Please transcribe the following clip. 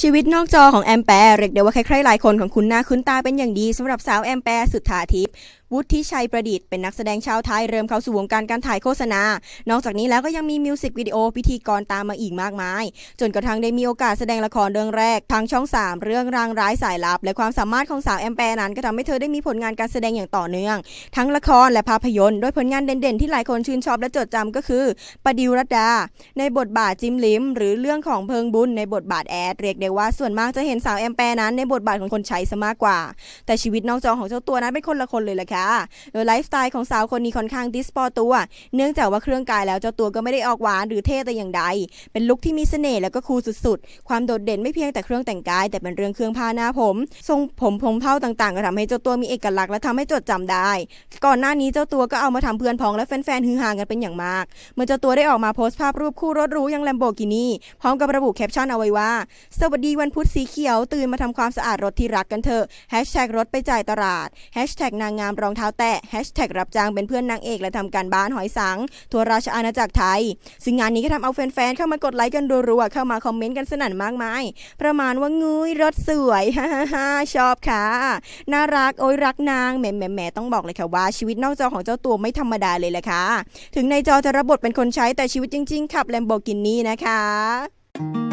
ชีวิตนอกจอของแอมแปร์เรียกได้ว่าใครๆหลายคนของคุณหน้าคุ้นตาเป็นอย่างดีสำหรับสาวแอมแปร์สุดทาทิพย์วุฒิชัยประดิษฐ์เป็นนักแสดงชาวไทยเริ่มเข้าสู่วงการการถ่ายโฆษณา นอกจากนี้แล้วก็ยังมีมิวสิกวิดีโอพิธีกรตามมาอีกมากมาย จนกระทั่งได้มีโอกาสแสดงละครเรื่องแรก ทางช่อง 3 เรื่องรางร้ายสายลับ และความสามารถของสาวแอมแปร์นั้นก็ทำให้เธอได้มีผลงานการแสดงอย่างต่อเนื่อง ทั้งละครและภาพยนตร์โดยผลงานเด่นๆที่หลายคนชื่นชอบและจดจำก็คือปดิวรดา ในบทบาทจิมลิมหรือเรื่องของเพิงบุญในบทบาทแอดเรียกได้ว่าส่วนมากจะเห็นสาวแอมแปร์นั้น ในบทบาทของคนใช้ซะมากกว่า แต่ชีวิตนอกจอของเจ้าตัวนั้นเป็นคนละคนเลยล่ะค่ะโดยไลฟ์สไตล์ของสาวคนนี้ค่อนข้างดิสปอตัว เนื่องจากว่าเครื่องกายแล้วเจ้าตัวก็ไม่ได้ออกหวานหรือเท่แต่อย่างใด เป็นลุคที่มีเสน่ห์แล้วก็คูลสุดๆ ความโดดเด่นไม่เพียงแต่เครื่องแต่งกาย แต่เป็นเรื่องเครื่องผ้าหน้าผมทรงผมผมเผาต่างๆ ก็ทำให้เจ้าตัวมีเอกลักษณ์และทำให้จดจำได้ ก่อนหน้านี้เจ้าตัวก็เอามาทำเพื่อนพ้องและแฟนๆฮือฮากันเป็นอย่างมาก เมื่อเจ้าตัวได้ออกมาโพสต์ภาพรูปคู่รถรู้ยังแลมโบกินี่พร้อมกับระบุแคปชั่นเอาไว้ว่า สวัสดีวันพุธสีเขียว ตื่นมาทำความสะอาดรถที่รักกันเถอะแฮชแท็กรถไปจ่ายตลาดแฮชแท็กนางงามรองเท้าแตะรับจ้างเป็นเพื่อนนางเอกและทำการบ้านหอยสัง ทัวราชอาณาจักรไทยซึ่งงานนี้ก็ทำเอาแฟนๆเข้ามากดไลค์กันรัวๆเข้ามาคอมเมนต์กันสนั่นมากมายประมาณว่างุ้ยรถสวยฮ่าฮ่าชอบค่ะ น่ารัก โอ้ยรักนาง แหมแหมแหมต้องบอกเลยค่ะว่า ชีวิตนอกจอของเจ้าตัวไม่ธรรมดาเลยแหละค่ะ ถึงในจอจะรับบทเป็นคนใช้แต่ชีวิตจริงๆขับแลมโบกินี่นะคะ